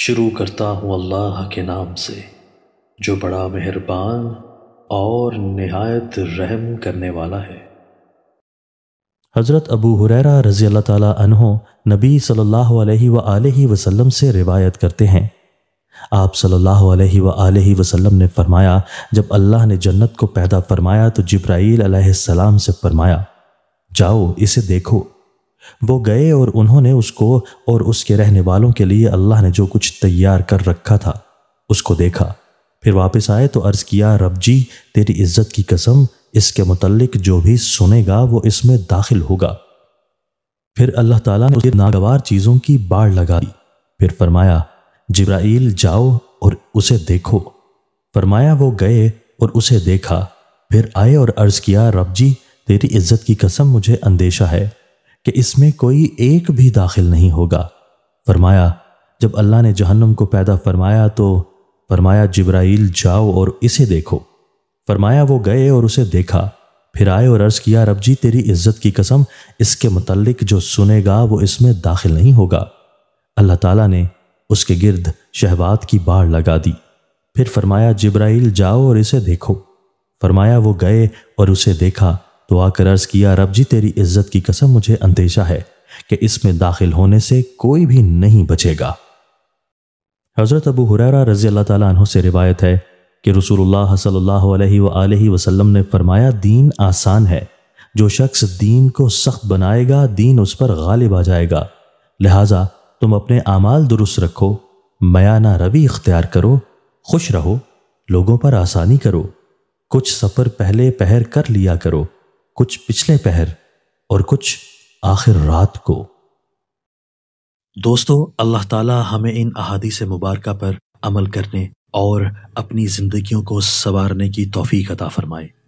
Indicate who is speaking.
Speaker 1: शुरू करता हूँ अल्लाह के नाम से जो बड़ा मेहरबान और नहायत रहम करने वाला है हज़रत अबू हुरैरा रज़ी अल्लाह ताला अनहो नबी सल्लल्लाहु अलैहि व आलैहि वसल्लम से रिवायत करते हैं आप सल्लल्लाहु अलैहि व आलैहि वसल्लम ने फरमाया जब अल्लाह ने जन्नत को पैदा फरमाया तो जिब्राईल अलैहिस्सलाम से फरमाया जाओ इसे देखो वो गए और उन्होंने उसको और उसके रहने वालों के लिए अल्लाह ने जो कुछ तैयार कर रखा था उसको देखा फिर वापस आए तो अर्ज़ किया रब जी तेरी इज्जत की कसम इसके मुतलक जो भी सुनेगा वो इसमें दाखिल होगा फिर अल्लाह ताला ने उसे नागवार चीज़ों की बाढ़ लगा दी फिर फरमाया जिब्राइल जाओ और उसे देखो फरमाया वो गए और उसे देखा फिर आए और अर्ज़ किया रब जी तेरी इज्जत की कसम मुझे अंदेशा है कि इसमें कोई एक भी दाखिल नहीं होगा फरमाया जब अल्लाह ने जहन्नम को पैदा फरमाया तो फरमाया जिब्राइल जाओ और इसे देखो फरमाया वो गए और उसे देखा फिर आए और अर्ज़ किया रब जी तेरी इज्जत की कसम इसके मतलब जो सुनेगा वो इसमें दाखिल नहीं होगा अल्लाह ताला ने उसके गिर्द शहवात की बाढ़ लगा दी फिर फरमाया जिब्राइल जाओ और इसे देखो फरमाया वो गए और उसे देखा तो आकर अर्ज किया रब जी तेरी इज्जत की कसम मुझे अंदेशा है कि इसमें दाखिल होने से कोई भी नहीं बचेगा हज़रत अबू हुररा रजी अल्लाह तहों से रिवायत है कि रसूलुल्लाह सल्लल्लाहु वसल्लम ने फरमाया दीन आसान है जो शख्स दीन को सख्त बनाएगा दीन उस पर गालिब आ जाएगा लिहाजा तुम अपने आमाल दुरुस्त रखो मयाना रवि इख्तियार करो खुश रहो लोगों पर आसानी करो कुछ सफ़र पहले पहर कर लिया करो कुछ पिछले पहर और कुछ आखिर रात को दोस्तों अल्लाह ताला हमें इन अहादी से मुबारक पर अमल करने और अपनी ज़िंदगियों को संवारने की तोफ़ी अता फरमाए